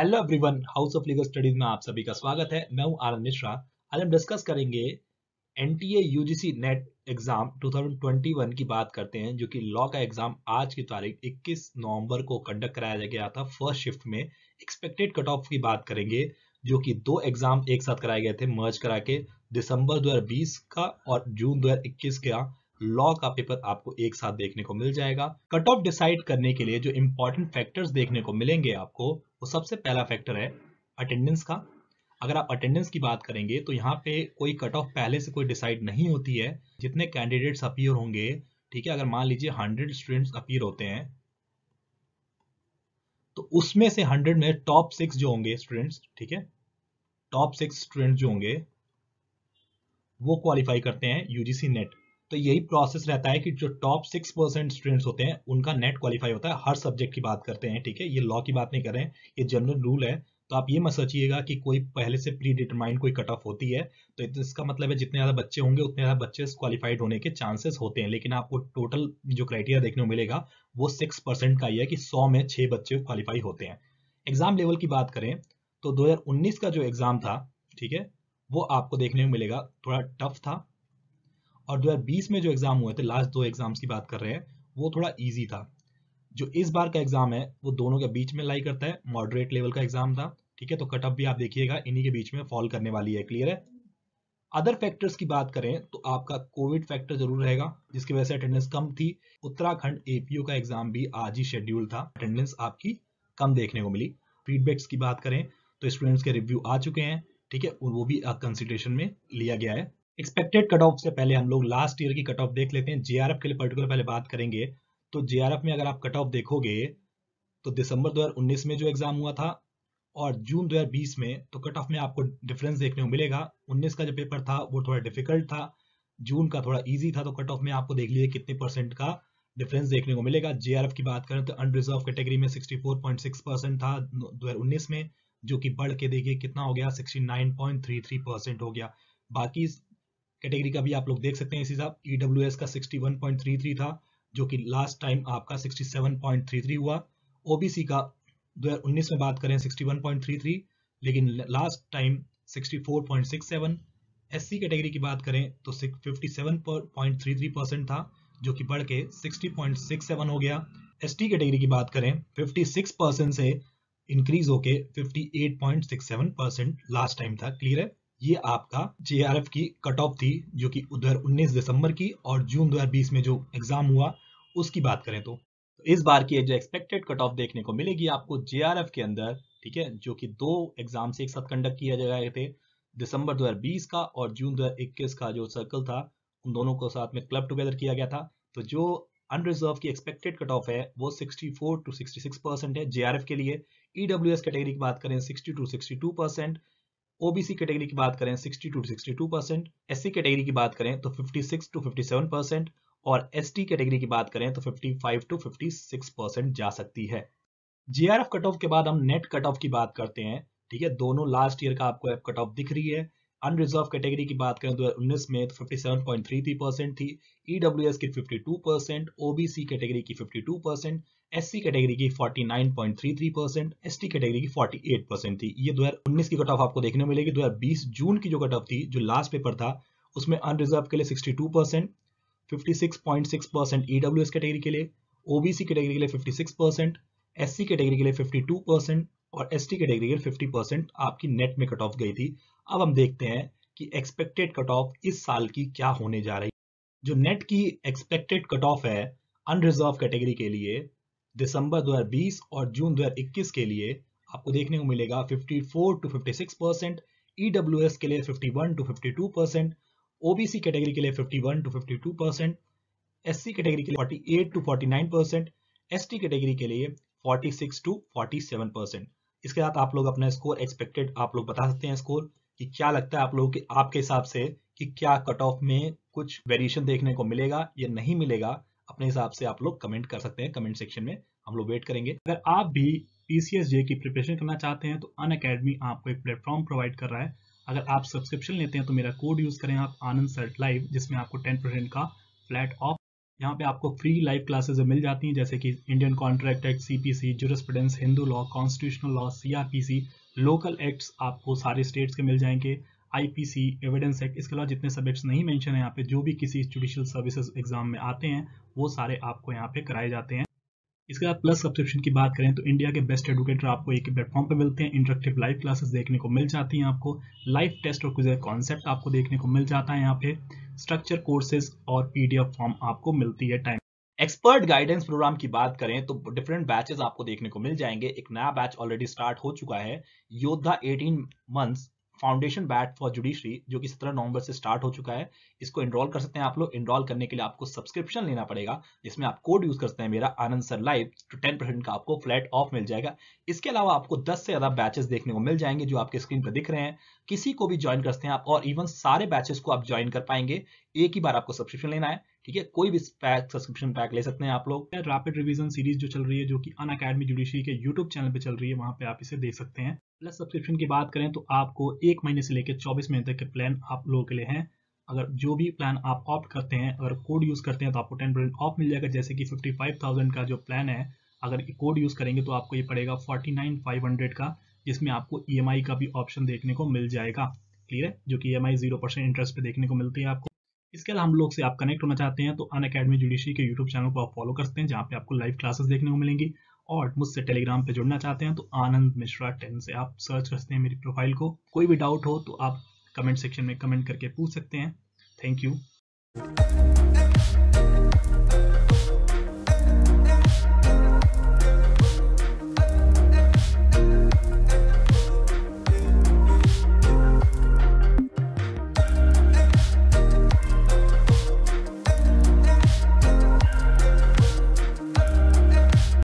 hello everyone house of legal studies में आप सभी का स्वागत है मैं हूं आनंद मिश्रा आज हम डिस्कस करेंगे एनटीए यूजीसी नेट एग्जाम 2021 की बात करते हैं जो कि लॉ का एग्जाम आज की तारीख 21 नवंबर को कंडक्ट कराया गया था फर्स्ट शिफ्ट में एक्सपेक्टेड कट ऑफ की बात करेंगे जो कि दो एग्जाम एक साथ कराए गए थे मर्ज करा के दिसंबर 2020 का और जून 2021 का लॉ का पेपर आपको एक साथ देखने को मिल जाएगा कट ऑफ डिसाइड करने के लिए जो इम्पोर्टेंट फैक्टर्स देखने को मिलेंगे आपको वो सबसे पहला फैक्टर है अटेंडेंस का अगर आप अटेंडेंस की बात करेंगे तो यहाँ पे कोई कट ऑफ पहले से कोई डिसाइड नहीं होती है जितने कैंडिडेट्स अपीयर होंगे ठीक है अगर मान लीजिए हंड्रेड स्टूडेंट्स अपीयर होते हैं तो उसमें से हंड्रेड में टॉप सिक्स जो होंगे स्टूडेंट्स ठीक है टॉप सिक्स स्टूडेंट्स जो होंगे वो क्वालिफाई करते हैं यूजीसी नेट तो यही प्रोसेस रहता है कि जो टॉप सिक्स परसेंट स्टूडेंट्स होते हैं उनका नेट क्वालिफाई होता है हर सब्जेक्ट की बात करते हैं ठीक है ये लॉ की बात नहीं कर रहे हैं ये जनरल रूल है तो आप ये मत सोचिएगा कि कोई पहले से प्री डिटरमाइंड कोई कट ऑफ होती है तो इसका मतलब है जितने ज़्यादा बच्चे होंगे उतने ज़्यादा बच्चे क्वालिफाइड होने के चांसेस होते हैं लेकिन आपको टोटल जो क्राइटेरिया देखने को मिलेगा वो सिक्स परसेंट का ही है कि सौ में छह बच्चे क्वालिफाई होते हैं एग्जाम लेवल की बात करें तो दो का जो एग्जाम था ठीक है वो आपको देखने को मिलेगा थोड़ा टफ था और 2020 में जो एग्ज़ाम हुए थे लास्ट दो एग्ज़ाम्स की बात कर रहे हैं वो थोड़ा ईजी था जो इस बार का एग्ज़ाम है वो दोनों के बीच में लाई करता है मॉडरेट लेवल का एग्ज़ाम था ठीक है तो कटअप भी आप देखिएगा इन्हीं के बीच में फॉल करने वाली है क्लियर है अदर फैक्टर्स की बात करें तो आपका कोविड फैक्टर जरूर रहेगा जिसकी वजह से अटेंडेंस कम थी उत्तराखंड एपीओ का एग्जाम भी आज ही शेड्यूल था अटेंडेंस आपकी कम देखने को मिली फीडबैक्स की बात करें तो स्टूडेंट्स के रिव्यू आ चुके हैं ठीक है वो भी कंसिडरेशन में लिया गया है एक्सपेक्टेड कट ऑफ से पहले हम लोग लास्ट ईयर की कट ऑफ देख लेते हैं जेआरएफ के लिए पर्टिकुलर पहले बात करेंगे तो जेआरएफ में अगर आप कट ऑफ देखोगे तो दिसंबर 2019 में जो एग्जाम हुआ था और जून 2020 में तो कट ऑफ में आपको डिफरेंस देखने को मिलेगा 19 का जो पेपर था वो थोड़ा डिफिकल्ट था जून का थोड़ा इजी था तो कट ऑफ में आपको देख लीजिए कितने परसेंट का डिफरेंस देखने को मिलेगा जे की बात करें तो अनरिजर्व कैटेगरी में 64.6 परसेंट था 2019 में जो कि बढ़ के देखिए कितना हो गया सिक्सटी हो गया बाकी कैटेगरी का भी आप लोग देख सकते हैं इसी हिसाब ई e का 61.33 था जो कि लास्ट टाइम आपका 67.33 हुआ ओबीसी का 2019 में बात करें 61.33 लेकिन लास्ट टाइम 64.67 एससी कैटेगरी की बात करें तो 57.33 परसेंट था जो कि बढ़ के 60.67 हो गया एसटी कैटेगरी की बात करें 56 परसेंट से इंक्रीज होके 58.67 परसेंट लास्ट टाइम था क्लियर है ये आपका जे की कट ऑफ थी जो कि उधर 19 दिसंबर की और जून 2020 में जो एग्जाम हुआ उसकी बात करें तो, तो इस बार की जो एक्सपेक्टेड कट ऑफ देखने को मिलेगी आपको जे के अंदर ठीक है जो कि दो एग्जाम से एक साथ कंडक्ट किया जा रहे थे दिसंबर 2020 का और जून 2021 का जो सर्कल था उन दोनों को साथ में क्लब टुगेदर किया गया था तो जो अनरिजर्व की एक्सपेक्टेड कट ऑफ है वो 64 टू 66 परसेंट है जेआरएफ के लिए ईडब्ल्यूएस e कैटेगरी की बात करें 60 टू 62 परसेंट ओबीसी कैटेगरी की बात करें 62 टू 62 परसेंट एस कैटेगरी की बात करें तो 56 टू 57 परसेंट और एस कैटेगरी की बात करें तो 55 टू 56 परसेंट जा सकती है जीआरएफ कट ऑफ के बाद हम नेट कट ऑफ की बात करते हैं ठीक है दोनों लास्ट ईयर का आपको एफ कट ऑफ दिख रही है अनरिजर्व कैटेगरी की बात करें उन्नीस में तो 57.33 परसेंट थी ईडब्ल्यूएस e की 52 परसेंट ओबीसी कैटेगरी की टू परसेंट एस कैटेगरी की 49.33 परसेंट एस कैटेगरी की 48 परसेंट थी ये उन्नीस की कट ऑफ आपको देखने मिलेगी बीस जून की जो कट ऑफ थी जो लास्ट पेपर था उसमें अनरिजर्व के लिए 62 percent six percent S category के लिए ओबीसी कैटेगरी के लिए 56 परसेंट एस सी कैटेगरी के लिए 52 परसेंट और एस टी कैटेगरी के लिए फिफ्टी परसेंट आपकी नेट में कट ऑफ गई थी अब हम देखते हैं कि एक्सपेक्टेड कट ऑफ इस साल की क्या होने जा रही है जो नेट की एक्सपेक्टेड कट ऑफ है अनरिजर्व कैटेगरी के लिए दिसंबर 2020 और जून 2021 के लिए आपको देखने को मिलेगा 54 टू 56 परसेंट ई के लिए 51 टू 52 परसेंट ओबीसी कैटेगरी के लिए 51 टू 52 परसेंट एस कैटेगरी के लिए 48 टू 49 परसेंट एस कैटेगरी के लिए 46 टू 47 परसेंट इसके साथ आप लोग अपना स्कोर एक्सपेक्टेड आप लोग बता सकते हैं स्कोर कि क्या लगता है आप लोगों के आपके हिसाब से कि क्या कट ऑफ में कुछ वेरिएशन देखने को मिलेगा या नहीं मिलेगा अपने हिसाब से आप लोग कमेंट कर सकते हैं कमेंट सेक्शन में हम लोग वेट करेंगे अगर आप भी जे की प्रिपरेशन करना चाहते हैं तो अन अकेडमी आपको एक प्लेटफॉर्म प्रोवाइड कर रहा है अगर आप सब्सक्रिप्शन लेते हैं तो मेरा कोड यूज करें आप आनंद सर्ट लाइव जिसमें आपको टेन परसेंट का फ्लैट ऑफ यहाँ पे आपको फ्री लाइव क्लासेज मिल जाती हैं जैसे कि Indian contract act CPC jurisprudence Hindu law constitutional law CrPC local acts आपको सारे स्टेट्स के मिल जाएंगे आईपीसी एविडेंस एक्ट इसके अलावा जितने सब्जेक्ट्स नहीं मेंशन है यहाँ पे जो भी किसी जुडिशियल सर्विसेज एग्जाम में आते हैं वो सारे आपको यहाँ पे कराए जाते हैं इसके बाद प्लस सब्सक्रिप्शन की बात करें तो इंडिया के बेस्ट एडुकेटर आपको एक प्लेटफॉर्म पे मिलते हैं इंटरेक्टिव लाइव क्लासेस देखने को मिल जाती हैं आपको लाइव टेस्ट और कुछ कॉन्सेप्ट आपको देखने को मिल जाता है यहाँ पे स्ट्रक्चर कोर्सेज और पीडीएफ फॉर्म आपको मिलती है टाइम एक्सपर्ट गाइडेंस प्रोग्राम की बात करें तो डिफरेंट बैचेस आपको देखने को मिल जाएंगे एक नया बैच ऑलरेडी स्टार्ट हो चुका है Yoddha 18 months foundation batch for judiciary जो कि सत्रह नवंबर से स्टार्ट हो चुका है इसको इनरोल कर सकते हैं आप लोग इनरोल करने के लिए आपको सब्सक्रिप्शन लेना पड़ेगा जिसमें आप कोड यूज करते हैं मेरा आनंद सर लाइव तो टेन परसेंट का आपको फ्लैट ऑफ मिल जाएगा इसके अलावा आपको दस से ज्यादा बैचेस देखने को मिल जाएंगे जो आपके स्क्रीन पर दिख रहे हैं किसी को भी ज्वाइन कर सकते हैं आप और इवन सारे बैचेस को आप ज्वाइन कर पाएंगे एक ही बार आपको सब्सक्रिप्शन लेना है ठीक है कोई भी पैक सब्सक्रिप्शन पैक ले सकते हैं आप लोग रैपिड रिविजन सीरीज जो चल रही है जो कि अन अकेडमी जुडिशरी के यूट्यूब चैनल पर चल रही है वहाँ पे आप इसे देख सकते हैं प्लस सब्सक्रिप्शन की बात करें तो आपको एक महीने से लेकर चौबीस महीने तक के प्लान आप लोगों के लिए हैं अगर जो भी प्लान आप ऑप्ट करते हैं अगर कोड यूज़ करते हैं तो आपको टेन परसेंट ऑफ मिल जाएगा जैसे कि फिफ्टी फाइव थाउजेंड का जो प्लान है अगर कोड यूज़ करेंगे तो आपको ये पड़ेगा फोर्टी नाइन फाइव हंड्रेड का जिसमें आपको ई एम आई का भी ऑप्शन देखने को मिल जाएगा क्लियर है जो कि E M I zero percent interest पे देखने को मिलती है आपको इसके अलावा हम लोग से आप कनेक्ट होना चाहते हैं तो अन अकेडमी जुडिशरी के यूट्यूब चैनल को आप फॉलो करते हैं जहाँ पे आपको लाइव क्लासेस देखने को मिलेंगी और मुझसे टेलीग्राम पे जुड़ना चाहते हैं तो आनंद मिश्रा टेन से आप सर्च कर हैं मेरी प्रोफाइल को कोई भी डाउट हो तो आप कमेंट सेक्शन में कमेंट करके पूछ सकते हैं थैंक यू